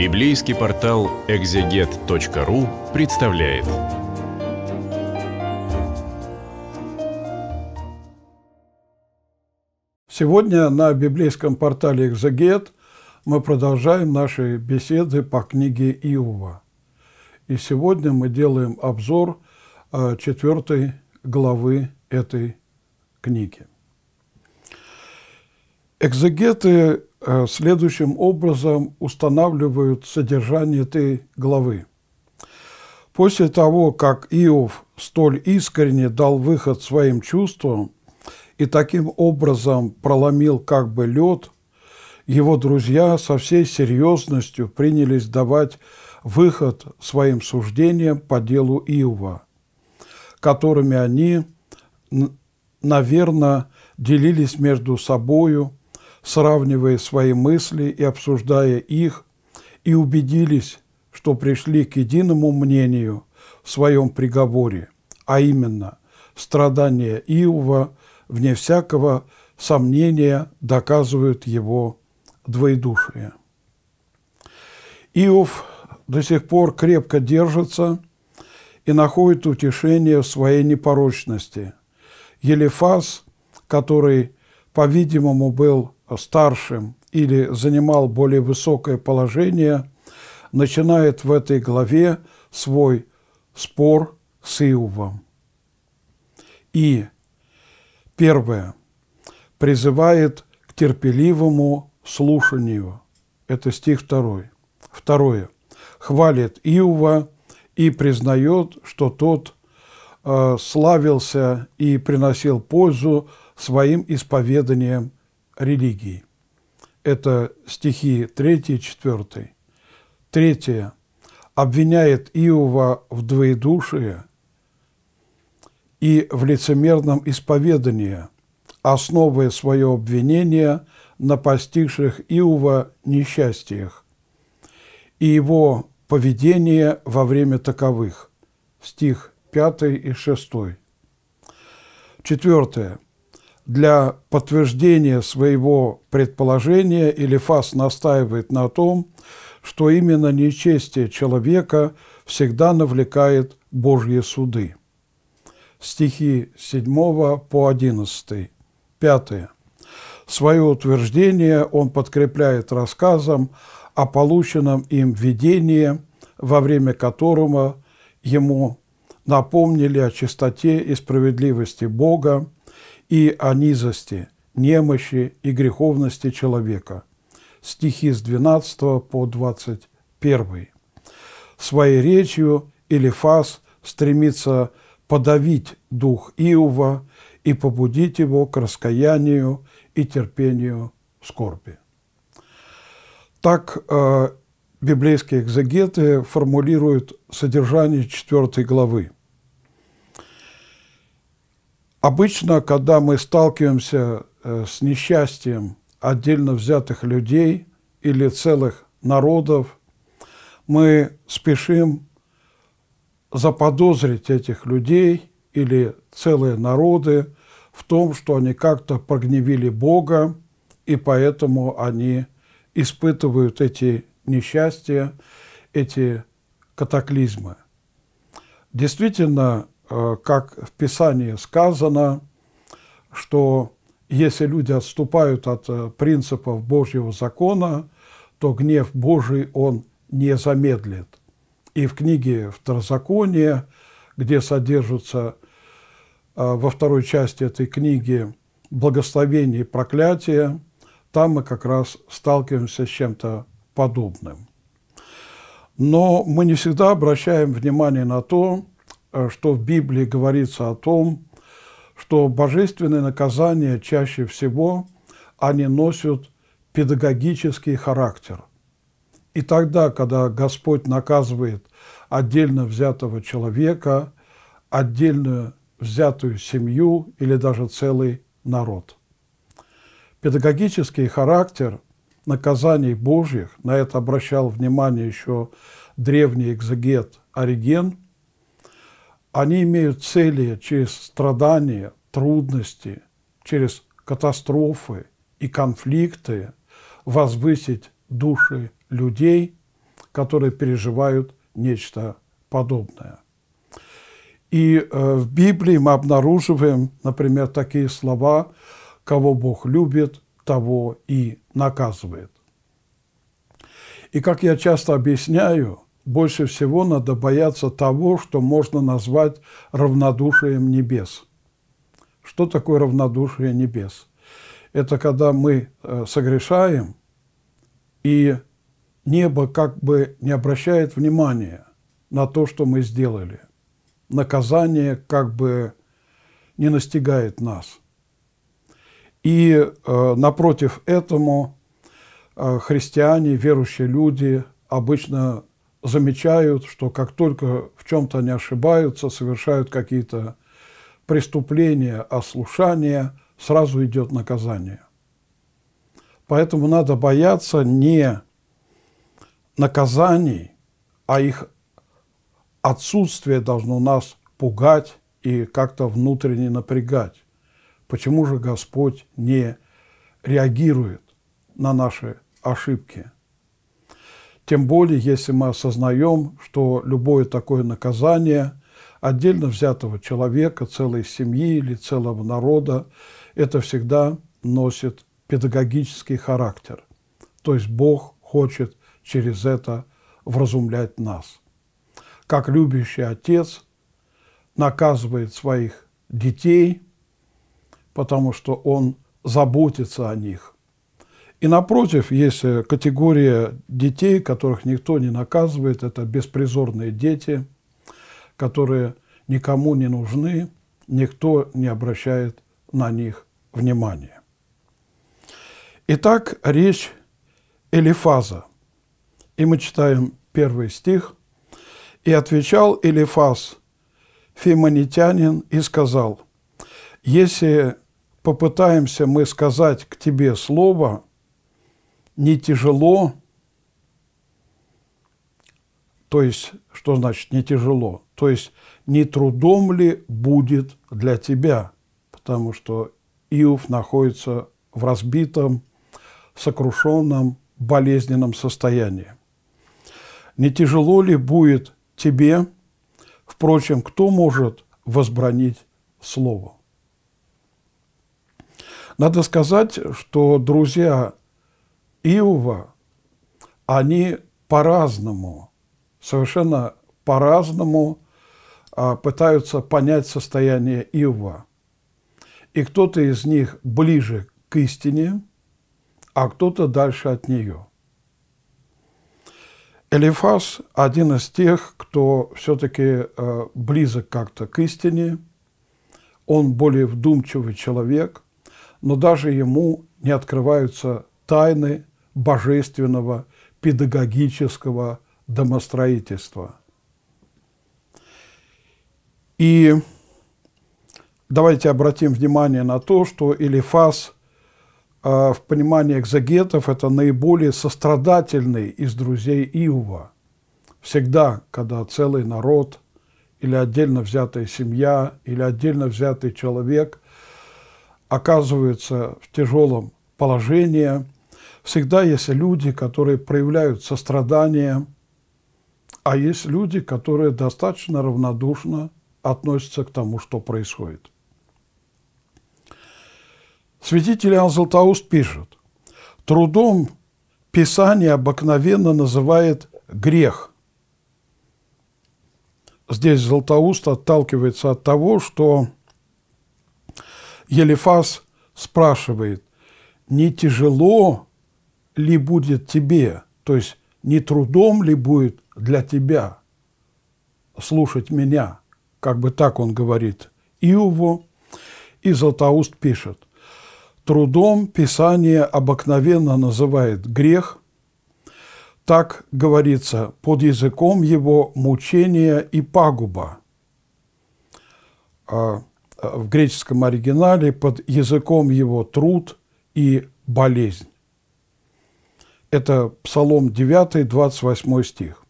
Библейский портал экзегет.ру представляет. Сегодня на библейском портале «Экзегет» мы продолжаем наши беседы по книге Иова. И сегодня мы делаем обзор э, четвертой главы этой книги. Экзегеты Э, следующим образом устанавливают содержание этой главы. После того, как Иов столь искренне дал выход своим чувствам и таким образом проломил как бы лед, его друзья со всей серьезностью принялись давать выход своим суждениям по делу Иова, которыми они, наверное, делились между собою – сравнивая свои мысли и обсуждая их, и убедились, что пришли к единому мнению в своем приговоре, а именно страдания Иова, вне всякого сомнения, доказывают его двоедушие. Иов до сих пор крепко держится и находит утешение в своей непорочности. Елефас, который, по-видимому, был старшим или занимал более высокое положение, начинает в этой главе свой спор с Иувом. И, первое, призывает к терпеливому слушанию. Это стих второй. Второе, хвалит Иува и признает, что тот э, славился и приносил пользу своим исповеданием религии. Это стихи 3 и 4. Третье. Обвиняет Иова в двоедушие и в лицемерном исповедании, основывая свое обвинение на постигших Иова несчастьях и его поведение во время таковых. Стих 5 и 6. Четвертое для подтверждения своего предположения или Фас настаивает на том, что именно нечестие человека всегда навлекает Божьи суды. Стихи 7 по 11. Пятое. Свое утверждение он подкрепляет рассказом о полученном им видении, во время которого ему напомнили о чистоте и справедливости Бога, и о низости, немощи и греховности человека. Стихи с 12 по 21. Своей речью Илифас стремится подавить дух Иова и побудить его к раскаянию и терпению скорби. Так э, библейские экзегеты формулируют содержание 4 главы – Обычно, когда мы сталкиваемся э, с несчастьем отдельно взятых людей или целых народов, мы спешим заподозрить этих людей или целые народы в том, что они как-то прогневили Бога, и поэтому они испытывают эти несчастья, эти катаклизмы. Действительно, Э, как в Писании сказано, что если люди отступают от э, принципов Божьего закона, то гнев Божий он не замедлит. И в книге «Второзаконие», где содержатся э, во второй части этой книги «Благословение и проклятие», там мы как раз сталкиваемся с чем-то подобным. Но мы не всегда обращаем внимание на то, Э, что в Библии говорится о том, что божественные наказания чаще всего они носят педагогический характер. И тогда, когда Господь наказывает отдельно взятого человека, отдельную взятую семью или даже целый народ. Педагогический характер наказаний Божьих, на это обращал внимание еще древний экзегет Ориген – они имеют цели через страдания, трудности, через катастрофы и конфликты возвысить души людей, которые переживают нечто подобное. И э, в Библии мы обнаруживаем, например, такие слова «Кого Бог любит, того и наказывает». И как я часто объясняю, больше всего надо бояться того, что можно назвать равнодушием небес. Что такое равнодушие небес? Это когда мы э, согрешаем, и небо как бы не обращает внимания на то, что мы сделали. Наказание как бы не настигает нас. И э, напротив этому э, христиане, верующие люди обычно замечают, что как только в чем-то они ошибаются, совершают какие-то преступления, ослушания, сразу идет наказание. Поэтому надо бояться не наказаний, а их отсутствие должно нас пугать и как-то внутренне напрягать. Почему же Господь не реагирует на наши ошибки? Тем более, если мы осознаем, что любое такое наказание отдельно взятого человека, целой семьи или целого народа, это всегда носит педагогический характер. То есть Бог хочет через это вразумлять нас. Как любящий отец наказывает своих детей, потому что он заботится о них, и напротив, есть э, категория детей, которых никто не наказывает. Это беспризорные дети, которые никому не нужны, никто не обращает на них внимания. Итак, речь Элифаза. И мы читаем первый стих. «И отвечал Элифаз, фимонитянин, и сказал, «Если попытаемся мы сказать к тебе слово, не тяжело, то есть, что значит не тяжело, то есть не трудом ли будет для тебя, потому что Иов находится в разбитом, сокрушенном, болезненном состоянии. Не тяжело ли будет тебе, впрочем, кто может возбранить слово? Надо сказать, что, друзья, Иова, они по-разному, совершенно по-разному а, пытаются понять состояние Иова. И кто-то из них ближе к истине, а кто-то дальше от нее. Элифас – один из тех, кто все-таки а, близок как-то к истине, он более вдумчивый человек, но даже ему не открываются тайны божественного педагогического домостроительства. И давайте обратим внимание на то, что Элифас а, в понимании экзогетов – это наиболее сострадательный из друзей Иова. Всегда, когда целый народ или отдельно взятая семья, или отдельно взятый человек оказывается в тяжелом положении – Всегда есть люди, которые проявляют сострадание, а есть люди, которые достаточно равнодушно относятся к тому, что происходит. Святитель Иоанн пишет, «Трудом Писание обыкновенно называет грех». Здесь Златоуст отталкивается от того, что Елифас спрашивает, не тяжело ли будет тебе, то есть не трудом ли будет для тебя слушать меня, как бы так он говорит Иову, и Златоуст пишет, трудом Писание обыкновенно называет грех, так говорится, под языком его мучение и пагуба. А, а, в греческом оригинале под языком его труд и болезнь. Это Псалом 9, 28 стих.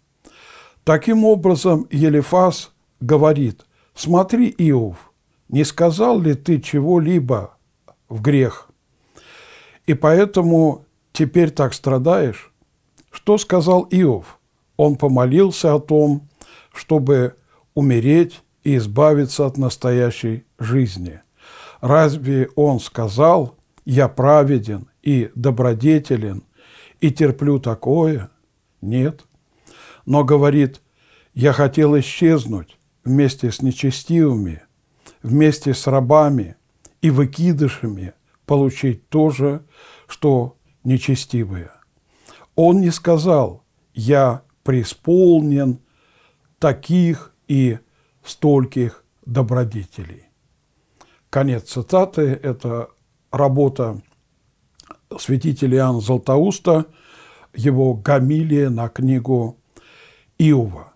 Таким образом, Елифас говорит, «Смотри, Иов, не сказал ли ты чего-либо в грех? И поэтому теперь так страдаешь?» Что сказал Иов? Он помолился о том, чтобы умереть и избавиться от настоящей жизни. Разве он сказал «Я праведен и добродетелен, и терплю такое? Нет. Но говорит, я хотел исчезнуть вместе с нечестивыми, вместе с рабами и выкидышами получить то же, что нечестивые. Он не сказал, я преисполнен таких и стольких добродетелей. Конец цитаты. Это работа святитель Иоанн Златоуста, его гамилия на книгу Иова.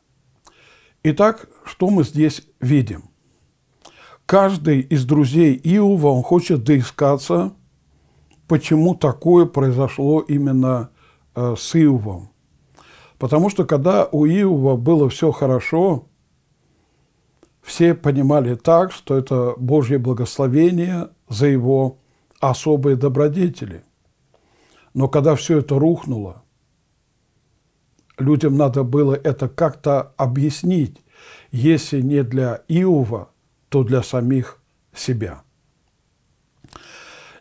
Итак, что мы здесь видим? Каждый из друзей Иова, он хочет доискаться, почему такое произошло именно э, с Иовом. Потому что когда у Иова было все хорошо, все понимали так, что это Божье благословение за его особые добродетели – но когда все это рухнуло, людям надо было это как-то объяснить, если не для Иова, то для самих себя.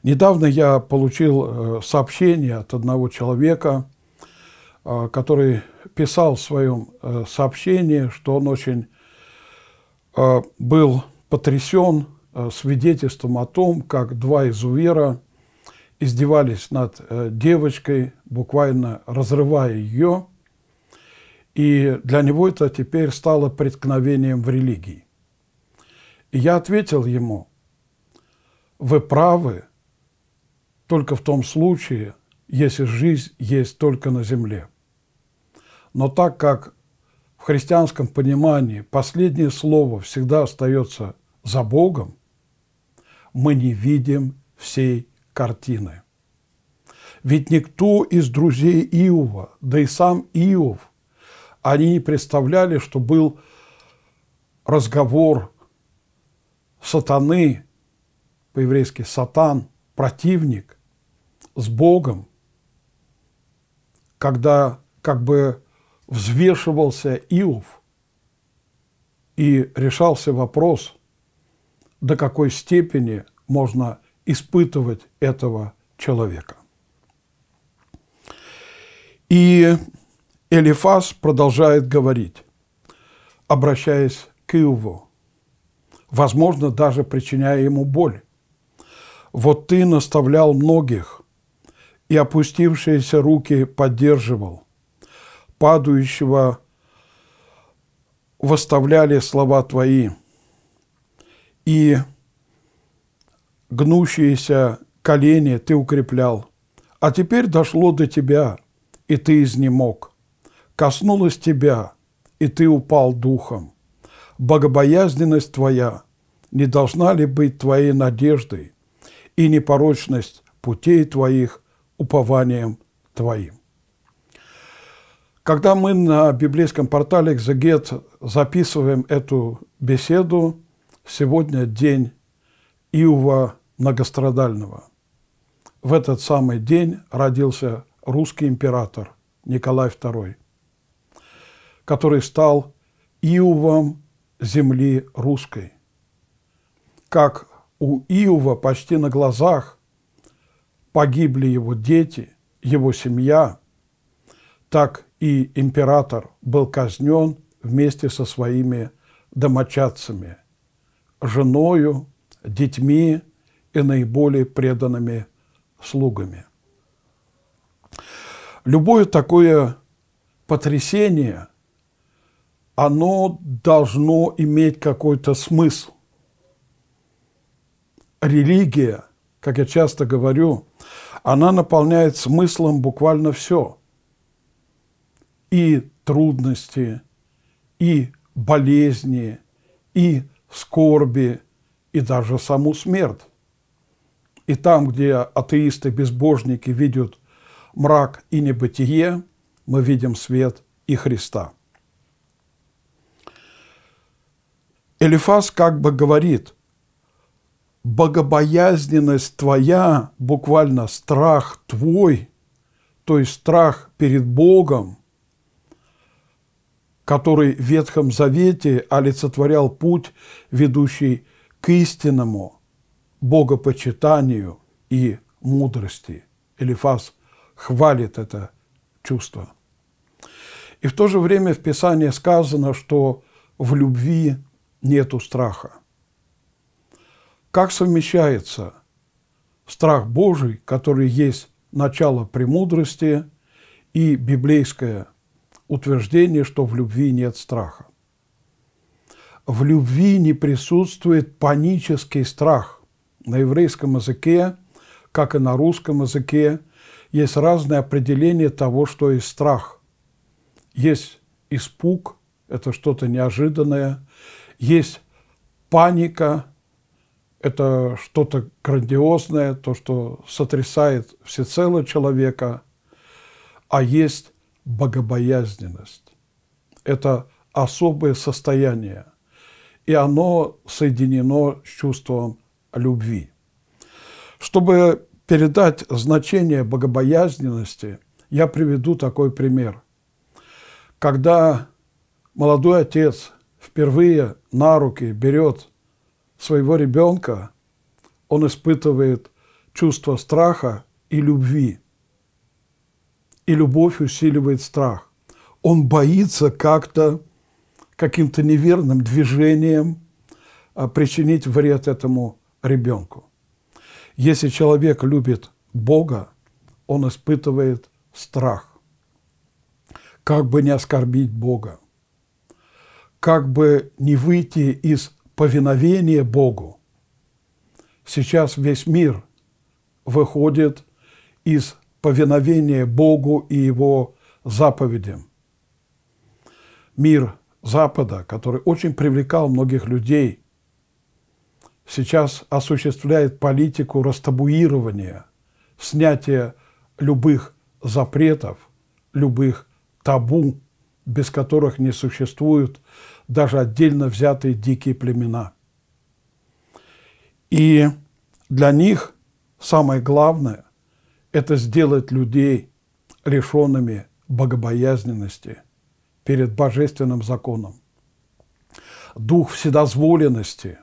Недавно я получил э, сообщение от одного человека, э, который писал в своем э, сообщении, что он очень был потрясен свидетельством о том, как два изувера издевались над э, девочкой, буквально разрывая ее. И для него это теперь стало преткновением в религии. И я ответил ему, вы правы только в том случае, если жизнь есть только на земле. Но так как в христианском понимании последнее слово всегда остается за Богом, мы не видим всей картины. Ведь никто из друзей Иова, да и сам Иов, они не представляли, что был разговор сатаны, по-еврейски сатан, противник, с Богом, когда как бы взвешивался Иов и решался вопрос, до какой степени можно испытывать этого человека. И Элифас продолжает говорить, обращаясь к Иову, возможно, даже причиняя ему боль. «Вот ты наставлял многих, и опустившиеся руки поддерживал, падающего восставляли слова твои, и гнущиеся колени ты укреплял, а теперь дошло до тебя, и ты изнемог. Коснулась тебя, и ты упал духом. Богобоязненность твоя не должна ли быть твоей надеждой, и непорочность путей твоих упованием твоим. Когда мы на библейском портале «Экзегет» записываем эту беседу, сегодня день Иова многострадального. В этот самый день родился русский император Николай II, который стал Иувом земли русской. Как у Иова почти на глазах погибли его дети, его семья, так и император был казнен вместе со своими домочадцами, женою, детьми, и наиболее преданными слугами. Любое такое потрясение, оно должно иметь какой-то смысл. Религия, как я часто говорю, она наполняет смыслом буквально все. И трудности, и болезни, и скорби, и даже саму смерть. И там, где атеисты, безбожники видят мрак и небытие, мы видим свет и Христа. Элифас как бы говорит, богобоязненность твоя, буквально страх твой, то есть страх перед Богом, который в Ветхом Завете олицетворял путь, ведущий к истинному – богопочитанию и мудрости. Элифас хвалит это чувство. И в то же время в Писании сказано, что в любви нету страха. Как совмещается страх Божий, который есть начало премудрости, и библейское утверждение, что в любви нет страха? В любви не присутствует панический страх – на еврейском языке, как и на русском языке, есть разные определения того, что есть страх. Есть испуг, это что-то неожиданное. Есть паника, это что-то грандиозное, то, что сотрясает всецело человека. А есть богобоязненность. Это особое состояние. И оно соединено с чувством любви. Чтобы передать значение богобоязненности, я приведу такой пример. Когда молодой отец впервые на руки берет своего ребенка, он испытывает чувство страха и любви. И любовь усиливает страх. Он боится как-то, каким-то неверным движением а, причинить вред этому ребенку. Если человек любит Бога, он испытывает страх. Как бы не оскорбить Бога, как бы не выйти из повиновения Богу. Сейчас весь мир выходит из повиновения Богу и Его заповедям. Мир Запада, который очень привлекал многих людей – сейчас осуществляет политику растабуирования, снятия любых запретов, любых табу, без которых не существуют даже отдельно взятые дикие племена. И для них самое главное – это сделать людей лишенными богобоязненности перед божественным законом. Дух вседозволенности –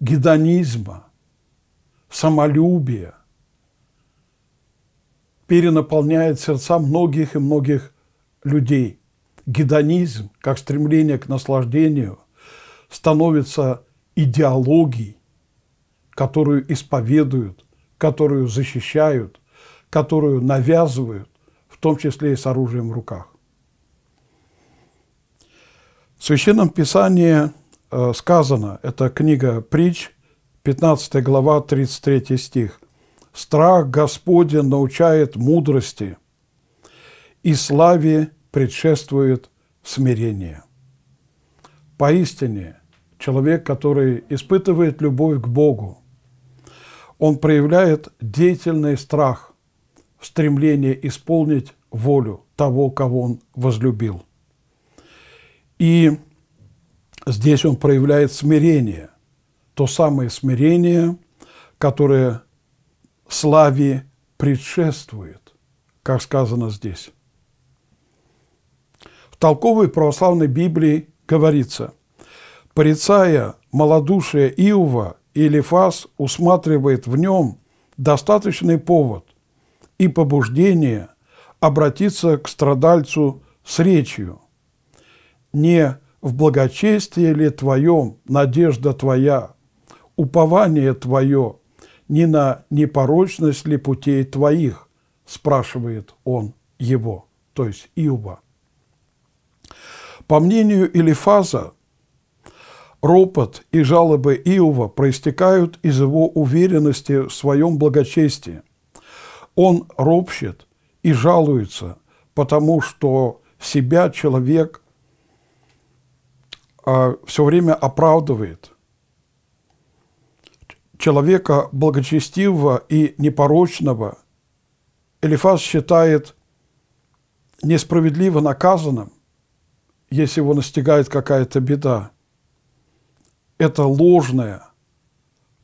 гедонизма, самолюбия перенаполняет сердца многих и многих людей. Гедонизм, как стремление к наслаждению, становится идеологией, которую исповедуют, которую защищают, которую навязывают, в том числе и с оружием в руках. В Священном Писании Э, сказано, это книга «Притч», 15 глава, 33 стих. «Страх Господень научает мудрости, и славе предшествует смирение». Поистине, человек, который испытывает любовь к Богу, он проявляет деятельный страх, стремление исполнить волю того, кого он возлюбил. И Здесь он проявляет смирение, то самое смирение, которое славе предшествует, как сказано здесь. В толковой православной Библии говорится, «Порицая малодушие Иова, Элифас усматривает в нем достаточный повод и побуждение обратиться к страдальцу с речью, не в благочестии ли Твоем надежда Твоя, упование Твое, не на непорочность ли путей Твоих, спрашивает он его, то есть Иова. По мнению Элифаза, ропот и жалобы Иова проистекают из его уверенности в своем благочестии. Он ропщет и жалуется, потому что себя человек э, а, все время оправдывает человека благочестивого и непорочного. Элифаз считает несправедливо наказанным, если его настигает какая-то беда. Это ложная,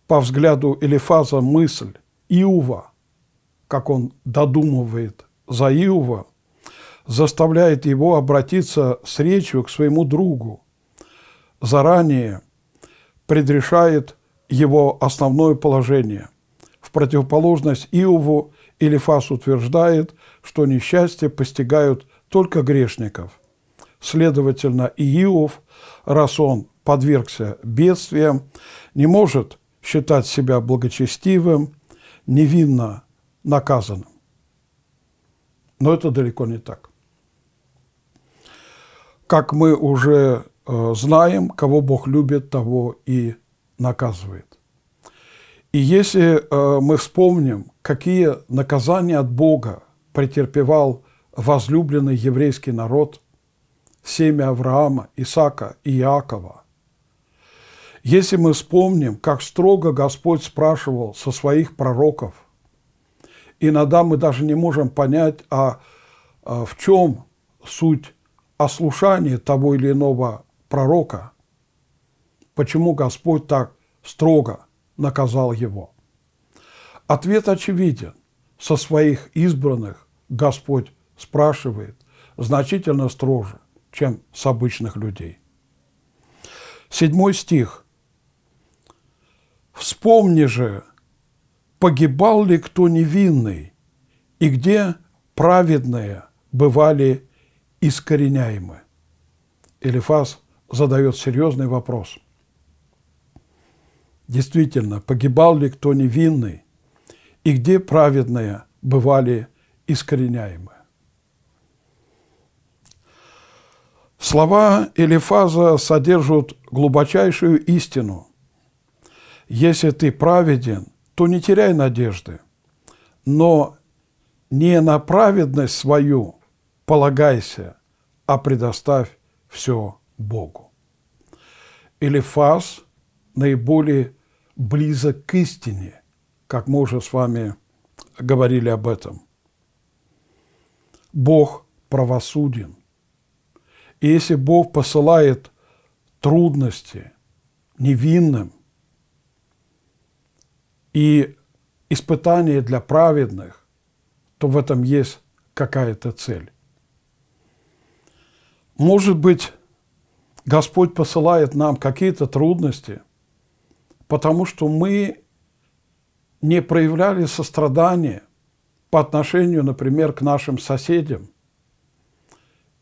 по взгляду Элифаза, мысль Иува, как он додумывает за Иува, заставляет его обратиться с речью к своему другу, заранее предрешает его основное положение. В противоположность Иову Элифас утверждает, что несчастья постигают только грешников. Следовательно, и Иов, раз он подвергся бедствиям, не может считать себя благочестивым, невинно наказанным. Но это далеко не так. Как мы уже Э, знаем, кого Бог любит, того и наказывает. И если э, мы вспомним, какие наказания от Бога претерпевал возлюбленный еврейский народ, семя Авраама, Исаака и Иакова, если мы вспомним, как строго Господь спрашивал со своих пророков, иногда мы даже не можем понять, а, а в чем суть ослушания того или иного пророка, почему Господь так строго наказал его. Ответ очевиден. Со своих избранных Господь спрашивает значительно строже, чем с обычных людей. Седьмой стих. «Вспомни же, погибал ли кто невинный, и где праведные бывали искореняемы?» Элифас задает серьезный вопрос. Действительно, погибал ли кто невинный, и где праведные бывали искореняемы? Слова или фаза содержат глубочайшую истину. Если ты праведен, то не теряй надежды, но не на праведность свою полагайся, а предоставь все Богу или Элифаз наиболее близок к истине, как мы уже с вами говорили об этом. Бог правосуден. И если Бог посылает трудности невинным и испытания для праведных, то в этом есть какая-то цель. Может быть, Господь посылает нам какие-то трудности, потому что мы не проявляли сострадание по отношению, например, к нашим соседям.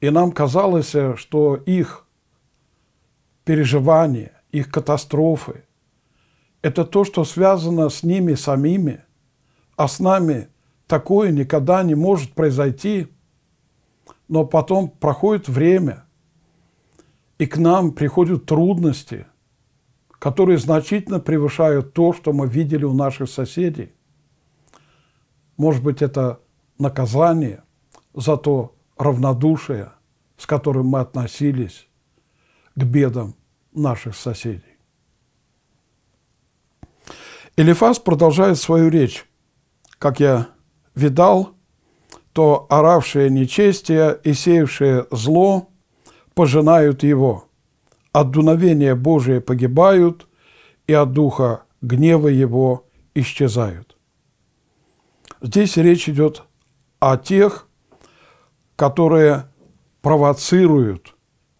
И нам казалось, что их переживания, их катастрофы – это то, что связано с ними самими, а с нами такое никогда не может произойти. Но потом проходит время – и к нам приходят трудности, которые значительно превышают то, что мы видели у наших соседей. Может быть, это наказание за то равнодушие, с которым мы относились к бедам наших соседей. Элифас продолжает свою речь. Как я видал, то оравшие нечестие и сеявшие зло – пожинают его. От дуновения Божия погибают, и от духа гнева его исчезают. Здесь речь идет о тех, которые провоцируют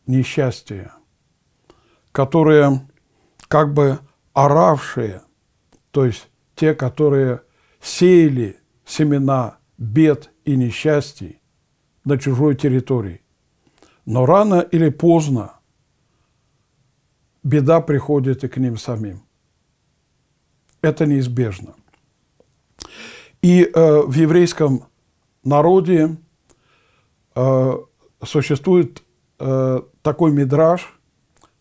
несчастье, которые как бы оравшие, то есть те, которые сеяли семена бед и несчастий на чужой территории. Но рано или поздно беда приходит и к ним самим. Это неизбежно. И э, в еврейском народе э, существует э, такой мидраж,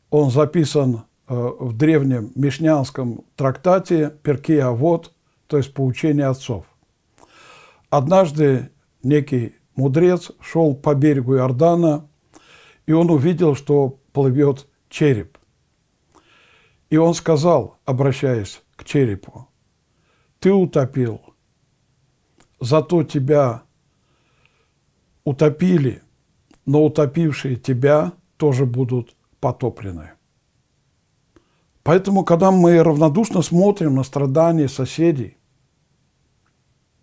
он записан э, в древнем мишнянском трактате «Перкия Вод», то есть «Поучение отцов». Однажды некий мудрец шел по берегу Иордана и он увидел, что плывет череп. И он сказал, обращаясь к черепу, «Ты утопил, зато тебя утопили, но утопившие тебя тоже будут потоплены». Поэтому, когда мы равнодушно смотрим на страдания соседей,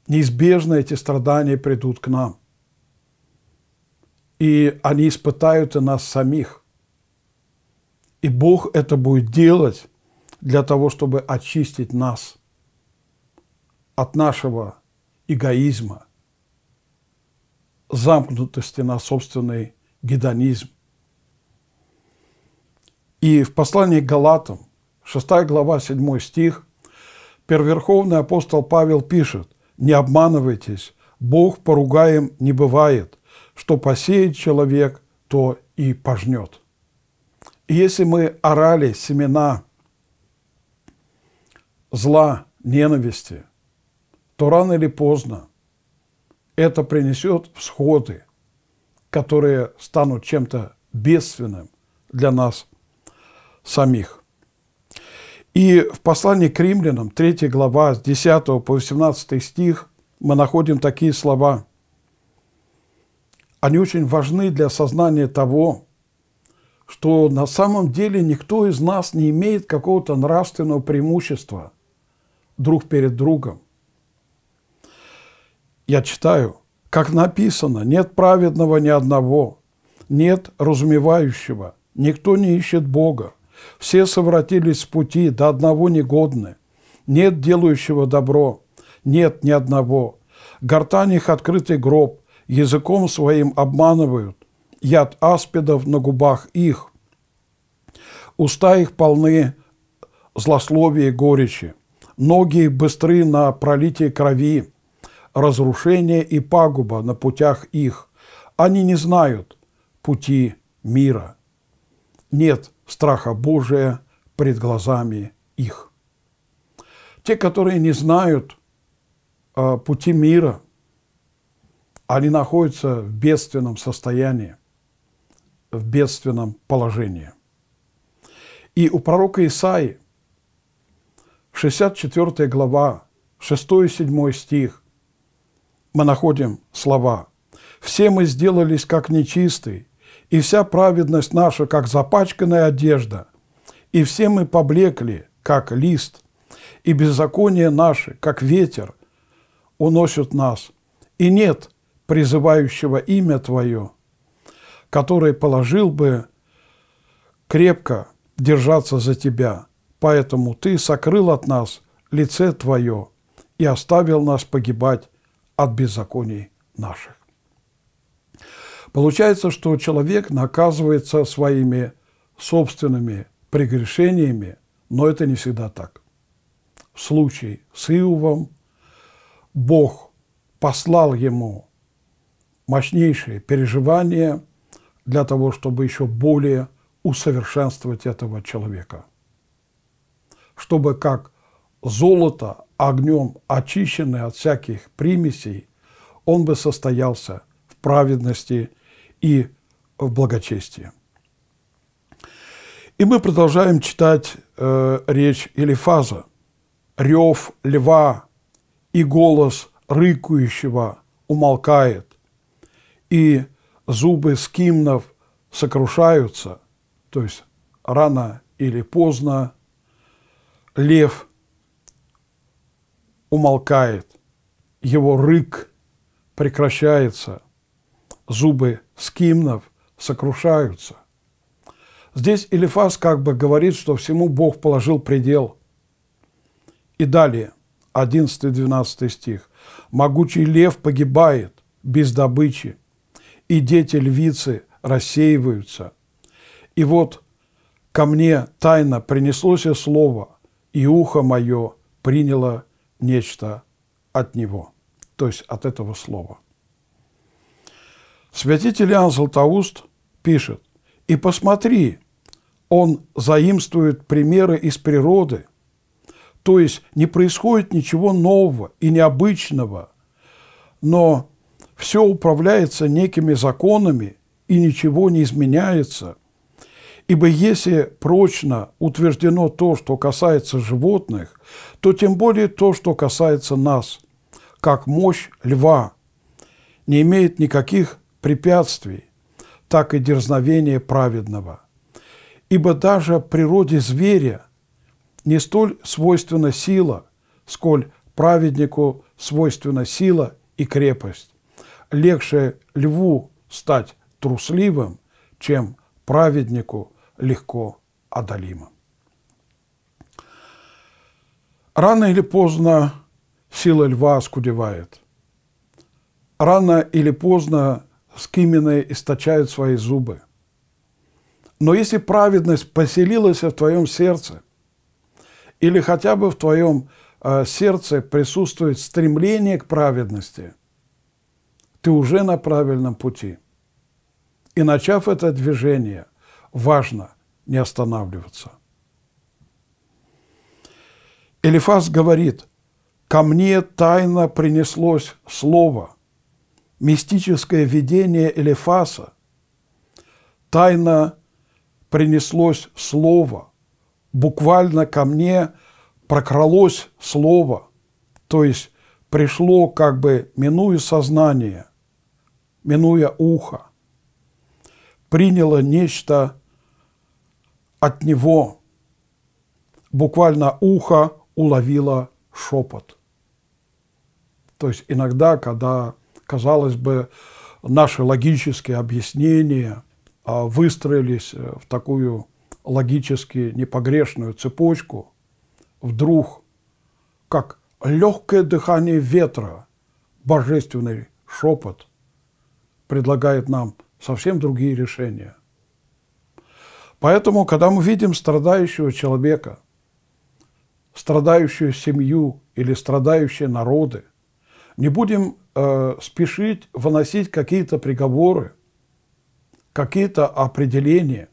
неизбежно эти страдания придут к нам – и они испытают и нас самих. И Бог это будет делать для того, чтобы очистить нас от нашего эгоизма, замкнутости на собственный гедонизм. И в послании к Галатам, 6 глава, 7 стих, Перверховный апостол Павел пишет, «Не обманывайтесь, Бог поругаем не бывает, что посеет человек, то и пожнет. И если мы орали семена зла, ненависти, то рано или поздно это принесет всходы, которые станут чем-то бедственным для нас самих. И в послании к римлянам, 3 глава, с 10 по 18 стих, мы находим такие слова – они очень важны для осознания того, что на самом деле никто из нас не имеет какого-то нравственного преимущества друг перед другом. Я читаю, как написано, нет праведного ни одного, нет разумевающего, никто не ищет Бога, все совратились с пути, до одного негодны, нет делающего добро, нет ни одного, гортань их открытый гроб, языком своим обманывают, яд аспидов на губах их. Уста их полны злословия и горечи, ноги быстры на пролитии крови, разрушение и пагуба на путях их. Они не знают пути мира. Нет страха Божия пред глазами их. Те, которые не знают а, пути мира – они находятся в бедственном состоянии, в бедственном положении. И у пророка Исаи 64 глава, 6-7 стих, мы находим слова «Все мы сделались как нечистые, и вся праведность наша, как запачканная одежда, и все мы поблекли, как лист, и беззаконие наши, как ветер, уносят нас, и нет – призывающего имя Твое, который положил бы крепко держаться за Тебя. Поэтому Ты сокрыл от нас лице Твое и оставил нас погибать от беззаконий наших. Получается, что человек наказывается своими собственными прегрешениями, но это не всегда так. В случае с Иовом Бог послал ему мощнейшие переживания для того, чтобы еще более усовершенствовать этого человека. Чтобы как золото огнем очищенное от всяких примесей, он бы состоялся в праведности и в благочестии. И мы продолжаем читать э, речь Элифаза. «Рев льва и голос рыкающего умолкает, и зубы скимнов сокрушаются, то есть рано или поздно лев умолкает, его рык прекращается, зубы скимнов сокрушаются. Здесь Илифас как бы говорит, что всему Бог положил предел. И далее, 11-12 стих. «Могучий лев погибает без добычи, и дети львицы рассеиваются. И вот ко мне тайно принеслось слово, и ухо мое приняло нечто от него, то есть от этого слова. Святитель Иоанн Златоуст пишет, «И посмотри, он заимствует примеры из природы, то есть не происходит ничего нового и необычного, но все управляется некими законами и ничего не изменяется. Ибо если прочно утверждено то, что касается животных, то тем более то, что касается нас, как мощь льва, не имеет никаких препятствий, так и дерзновение праведного. Ибо даже природе зверя не столь свойственна сила, сколь праведнику свойственна сила и крепость легче льву стать трусливым, чем праведнику легко одолимым. Рано или поздно сила льва оскудевает. Рано или поздно скимены источают свои зубы. Но если праведность поселилась в твоем сердце, или хотя бы в твоем э, сердце присутствует стремление к праведности – ты уже на правильном пути. И начав это движение, важно не останавливаться. Элифас говорит, «Ко мне тайно принеслось слово, мистическое видение Элифаса, тайно принеслось слово, буквально ко мне прокралось слово, то есть пришло, как бы минуя сознание – минуя ухо, приняло нечто от него. Буквально ухо уловило шепот. То есть иногда, когда, казалось бы, наши логические объяснения а, выстроились э, в такую логически непогрешную цепочку, вдруг, как легкое дыхание ветра, божественный шепот – предлагает нам совсем другие решения. Поэтому, когда мы видим страдающего человека, страдающую семью или страдающие народы, не будем э, спешить выносить какие-то приговоры, какие-то определения.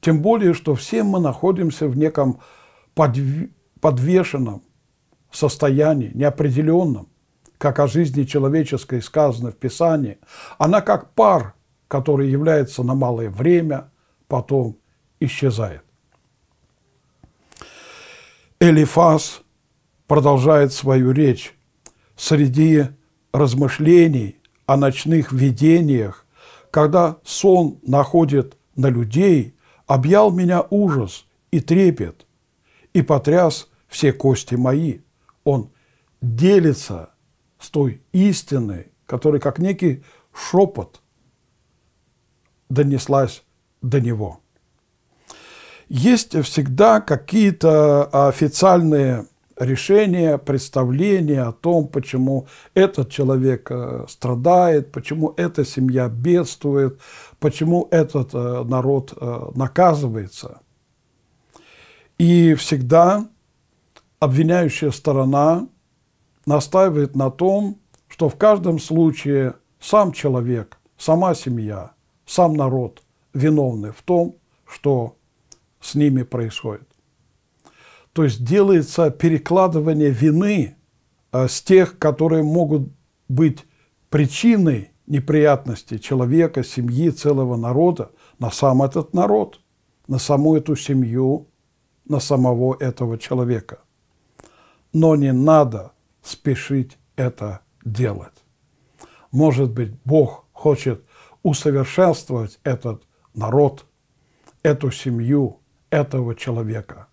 Тем более, что все мы находимся в неком подв... подвешенном состоянии, неопределенном как о жизни человеческой сказано в Писании, она как пар, который является на малое время, потом исчезает. Элифас продолжает свою речь. Среди размышлений о ночных видениях, когда сон находит на людей, объял меня ужас и трепет, и потряс все кости мои. Он делится – с той истиной, которая как некий шепот донеслась до него. Есть всегда какие-то официальные решения, представления о том, почему этот человек э, страдает, почему эта семья бедствует, почему этот э, народ э, наказывается. И всегда обвиняющая сторона настаивает на том, что в каждом случае сам человек, сама семья, сам народ виновны в том, что с ними происходит. То есть делается перекладывание вины э, с тех, которые могут быть причиной неприятности человека, семьи, целого народа, на сам этот народ, на саму эту семью, на самого этого человека. Но не надо – спешить это делать. Может быть, Бог хочет усовершенствовать этот народ, эту семью, этого человека,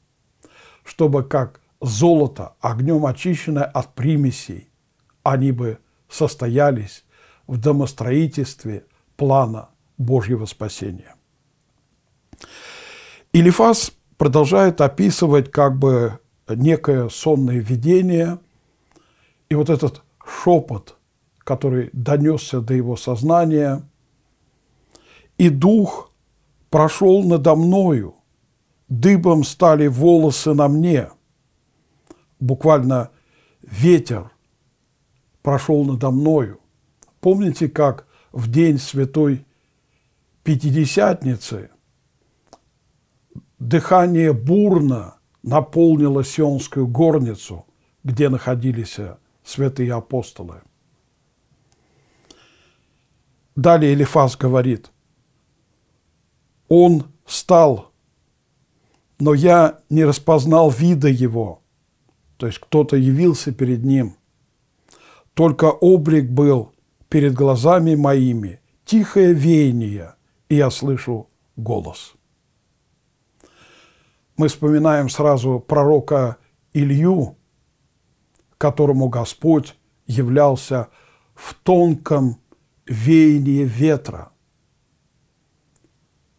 чтобы как золото, огнем очищенное от примесей, они бы состоялись в домостроительстве плана Божьего спасения. Илифас продолжает описывать как бы некое сонное видение – и вот этот шепот, который донесся до его сознания, и дух прошел надо мною, дыбом стали волосы на мне, буквально ветер прошел надо мною. Помните, как в день святой Пятидесятницы дыхание бурно наполнило Сионскую горницу, где находились святые апостолы. Далее Элифаз говорит, «Он стал, но я не распознал вида его». То есть кто-то явился перед ним. «Только облик был перед глазами моими, тихое веяние, и я слышу голос». Мы вспоминаем сразу пророка Илью, которому Господь являлся в тонком веянии ветра.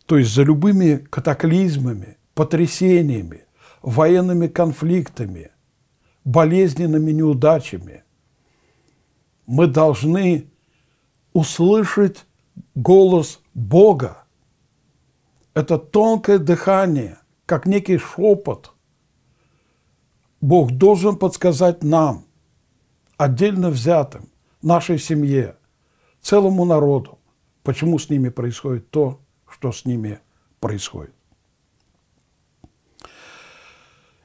То есть за любыми катаклизмами, потрясениями, военными конфликтами, болезненными неудачами мы должны услышать голос Бога. Это тонкое дыхание, как некий шепот – Бог должен подсказать нам, отдельно взятым, нашей семье, целому народу, почему с ними происходит то, что с ними происходит.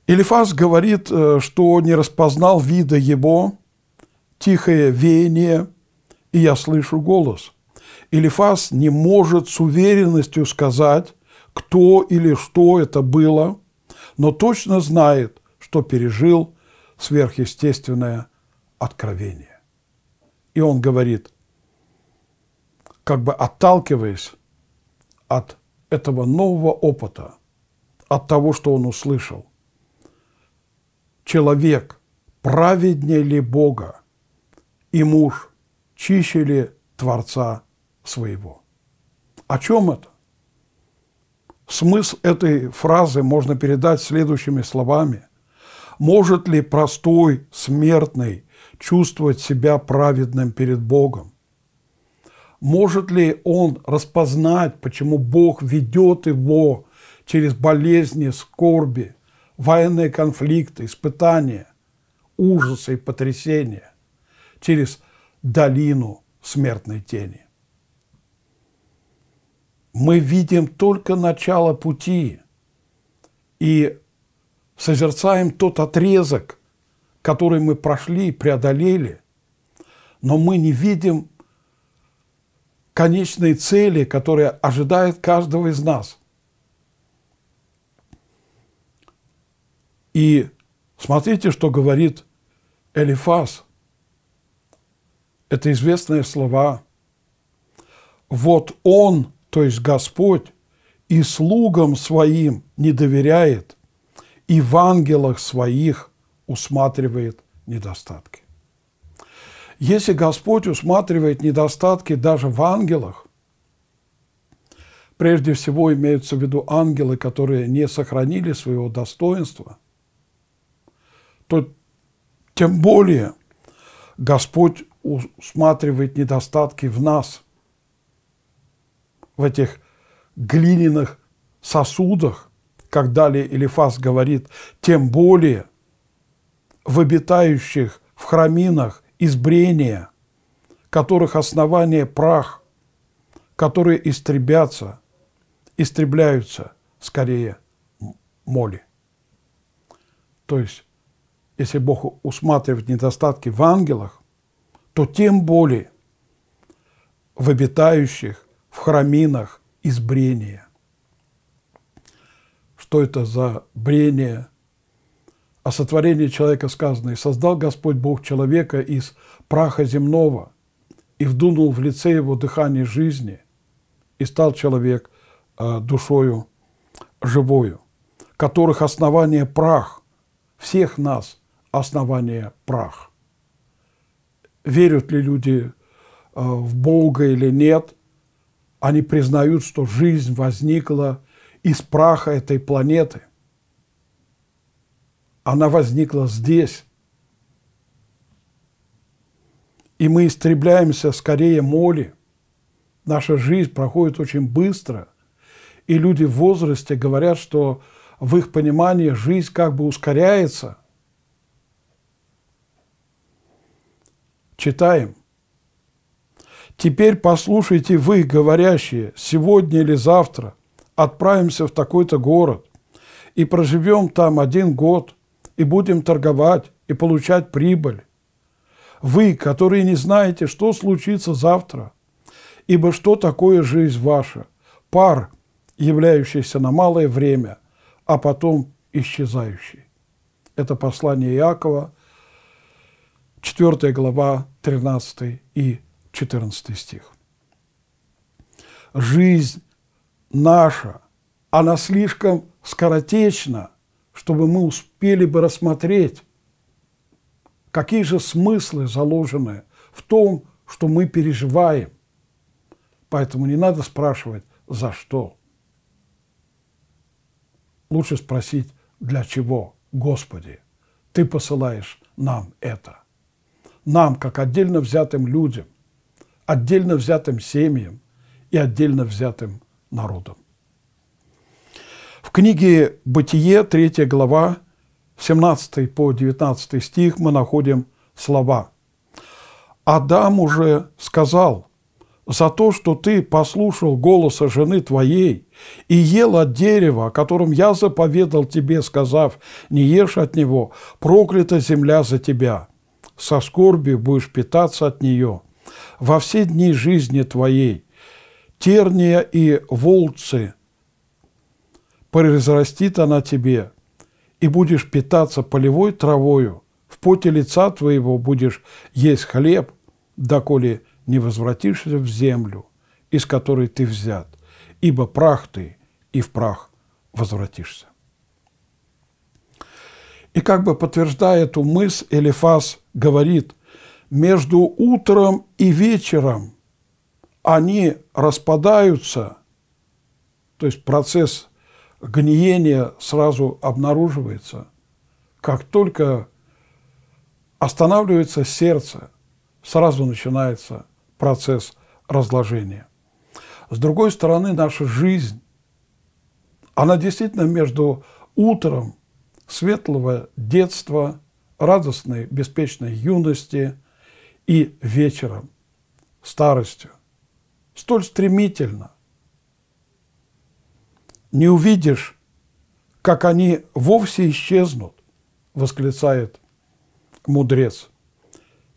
Илифас говорит, э, что не распознал вида его, тихое веяние, и я слышу голос. Илифас не может с уверенностью сказать, кто или что это было, но точно знает, что пережил сверхъестественное откровение. И он говорит, как бы отталкиваясь от этого нового опыта, от того, что он услышал, человек праведнее ли Бога и муж чище ли Творца своего. О чем это? Смысл этой фразы можно передать следующими словами. Может ли простой смертный чувствовать себя праведным перед Богом? Может ли он распознать, почему Бог ведет его через болезни, скорби, военные конфликты, испытания, ужасы и потрясения, через долину смертной тени? Мы видим только начало пути, и созерцаем тот отрезок, который мы прошли и преодолели, но мы не видим конечной цели, которая ожидает каждого из нас. И смотрите, что говорит Элифаз. Это известные слова. «Вот он, то есть Господь, и слугам своим не доверяет, и в ангелах своих усматривает недостатки. Если Господь усматривает недостатки даже в ангелах, прежде всего имеются в виду ангелы, которые не сохранили своего достоинства, то тем более Господь усматривает недостатки в нас, в этих глиняных сосудах, как далее Элифас говорит, тем более в обитающих в храминах избрения, которых основание прах, которые истребятся, истребляются скорее моли. То есть, если Бог усматривает недостатки в ангелах, то тем более в обитающих в храминах избрения что это за брение. О а сотворении человека сказано, «И создал Господь Бог человека из праха земного, и вдунул в лице его дыхание жизни, и стал человек а, душою живою, которых основание прах, всех нас основание прах. Верят ли люди а, в Бога или нет, они признают, что жизнь возникла из праха этой планеты. Она возникла здесь. И мы истребляемся скорее моли. Наша жизнь проходит очень быстро. И люди в возрасте говорят, что в их понимании жизнь как бы ускоряется. Читаем. Теперь послушайте вы, говорящие, сегодня или завтра, отправимся в такой-то город и проживем там один год, и будем торговать и получать прибыль. Вы, которые не знаете, что случится завтра, ибо что такое жизнь ваша? Пар, являющийся на малое время, а потом исчезающий. Это послание Иакова, 4 глава, 13 и 14 стих. Жизнь наша, она слишком скоротечна, чтобы мы успели бы рассмотреть, какие же смыслы заложены в том, что мы переживаем. Поэтому не надо спрашивать, за что. Лучше спросить, для чего, Господи, Ты посылаешь нам это. Нам, как отдельно взятым людям, отдельно взятым семьям и отдельно взятым народу. В книге «Бытие», 3 глава, 17 по 19 стих мы находим слова. «Адам уже сказал, за то, что ты послушал голоса жены твоей и ел от дерева, о котором я заповедал тебе, сказав, не ешь от него, проклята земля за тебя. Со скорби будешь питаться от нее. Во все дни жизни твоей терния и волцы. Произрастит она тебе, и будешь питаться полевой травою, в поте лица твоего будешь есть хлеб, доколе не возвратишься в землю, из которой ты взят, ибо прах ты, и в прах возвратишься. И как бы подтверждая эту мысль, Элифас говорит, между утром и вечером – они распадаются, то есть процесс гниения сразу обнаруживается, как только останавливается сердце, сразу начинается процесс разложения. С другой стороны, наша жизнь, она действительно между утром светлого детства, радостной, беспечной юности и вечером, старостью столь стремительно. Не увидишь, как они вовсе исчезнут, восклицает мудрец.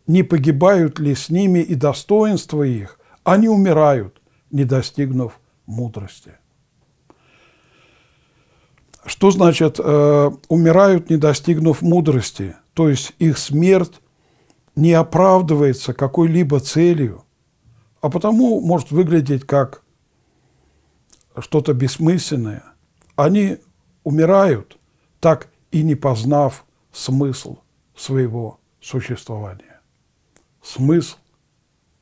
Не погибают ли с ними и достоинства их, они умирают, не достигнув мудрости. Что значит э, умирают, не достигнув мудрости? То есть их смерть не оправдывается какой-либо целью, а потому может выглядеть как что-то бессмысленное. Они умирают, так и не познав смысл своего существования. Смысл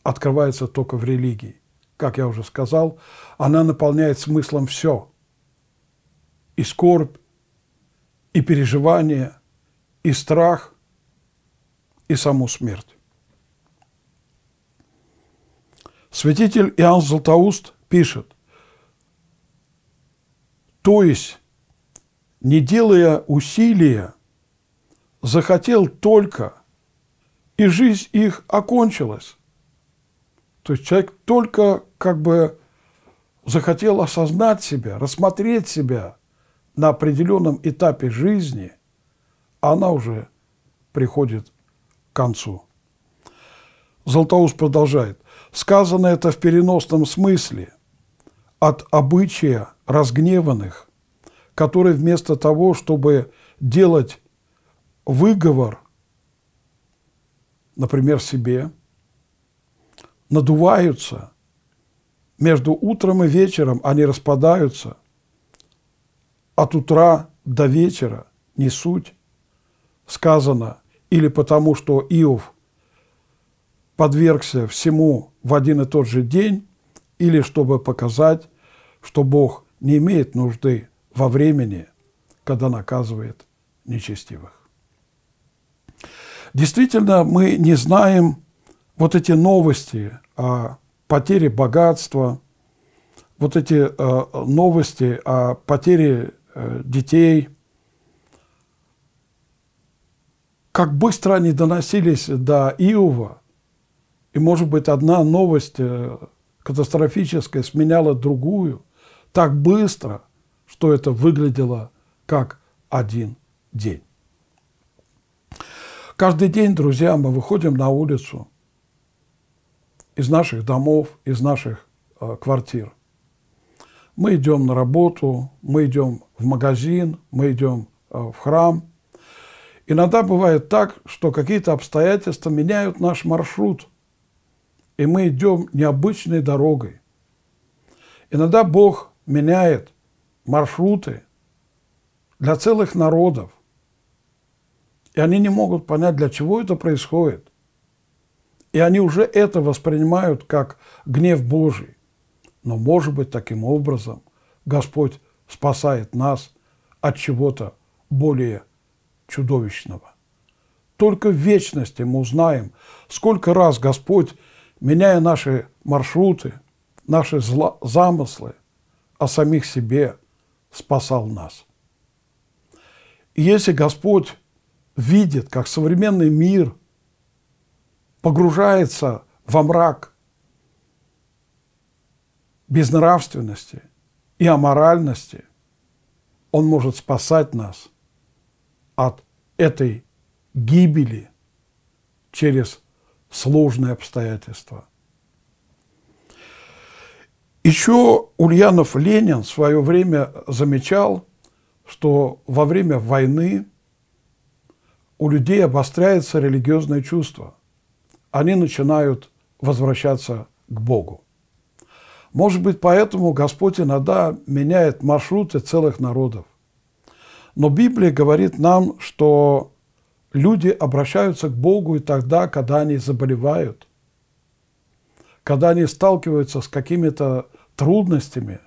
открывается только в религии. Как я уже сказал, она наполняет смыслом все. И скорбь, и переживание, и страх, и саму смерть. Святитель Иоанн Златоуст пишет, то есть, не делая усилия, захотел только, и жизнь их окончилась. То есть человек только как бы захотел осознать себя, рассмотреть себя на определенном этапе жизни, а она уже приходит к концу. Золотоуст продолжает. Сказано это в переносном смысле от обычая разгневанных, которые вместо того, чтобы делать выговор, например, себе, надуваются между утром и вечером, они распадаются от утра до вечера, не суть, сказано, или потому что Иов – подвергся всему в один и тот же день, или чтобы показать, что Бог не имеет нужды во времени, когда наказывает нечестивых. Действительно, мы не знаем вот эти новости о потере богатства, вот эти э, новости о потере э, детей, как быстро они доносились до Иова, и, может быть, одна новость э, катастрофическая сменяла другую так быстро, что это выглядело как один день. Каждый день, друзья, мы выходим на улицу из наших домов, из наших э, квартир. Мы идем на работу, мы идем в магазин, мы идем э, в храм. Иногда бывает так, что какие-то обстоятельства меняют наш маршрут – и мы идем необычной дорогой. Иногда Бог меняет маршруты для целых народов, и они не могут понять, для чего это происходит. И они уже это воспринимают как гнев Божий. Но, может быть, таким образом Господь спасает нас от чего-то более чудовищного. Только в вечности мы узнаем, сколько раз Господь меняя наши маршруты, наши зло, замыслы о самих себе, спасал нас. И если Господь видит, как современный мир погружается во мрак безнравственности и аморальности, Он может спасать нас от этой гибели через сложные обстоятельства. Еще Ульянов Ленин в свое время замечал, что во время войны у людей обостряется религиозное чувство. Они начинают возвращаться к Богу. Может быть, поэтому Господь иногда меняет маршруты целых народов. Но Библия говорит нам, что люди обращаются к Богу и тогда, когда они заболевают, когда они сталкиваются с какими-то трудностями,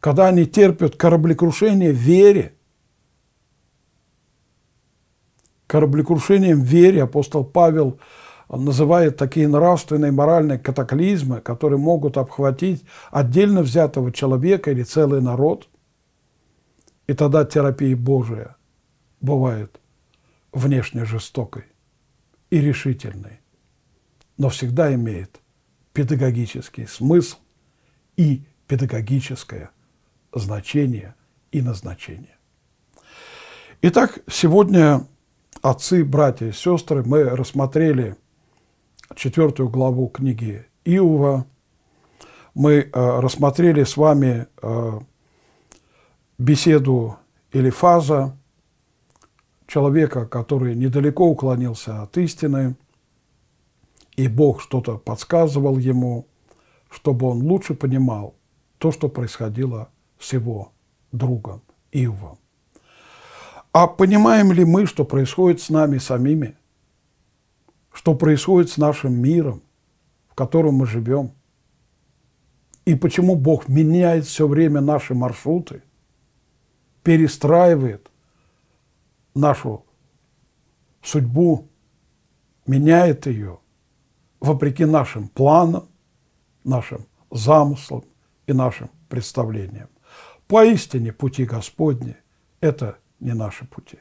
когда они терпят кораблекрушение в вере. Кораблекрушением в вере апостол Павел называет такие нравственные и моральные катаклизмы, которые могут обхватить отдельно взятого человека или целый народ. И тогда терапия Божия – бывает внешне жестокой и решительной, но всегда имеет педагогический смысл и педагогическое значение и назначение. Итак, сегодня отцы, братья и сестры, мы рассмотрели четвертую главу книги Иова, мы э, рассмотрели с вами э, беседу Элифаза человека, который недалеко уклонился от истины, и Бог что-то подсказывал ему, чтобы он лучше понимал то, что происходило с его другом Иовом. А понимаем ли мы, что происходит с нами самими? Что происходит с нашим миром, в котором мы живем? И почему Бог меняет все время наши маршруты, перестраивает нашу судьбу, меняет ее вопреки нашим планам, нашим замыслам и нашим представлениям. Поистине пути Господни – это не наши пути.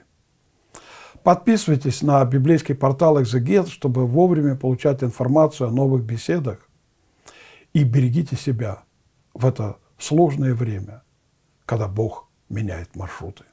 Подписывайтесь на библейский портал «Экзегет», чтобы вовремя получать информацию о новых беседах. И берегите себя в это сложное время, когда Бог меняет маршруты.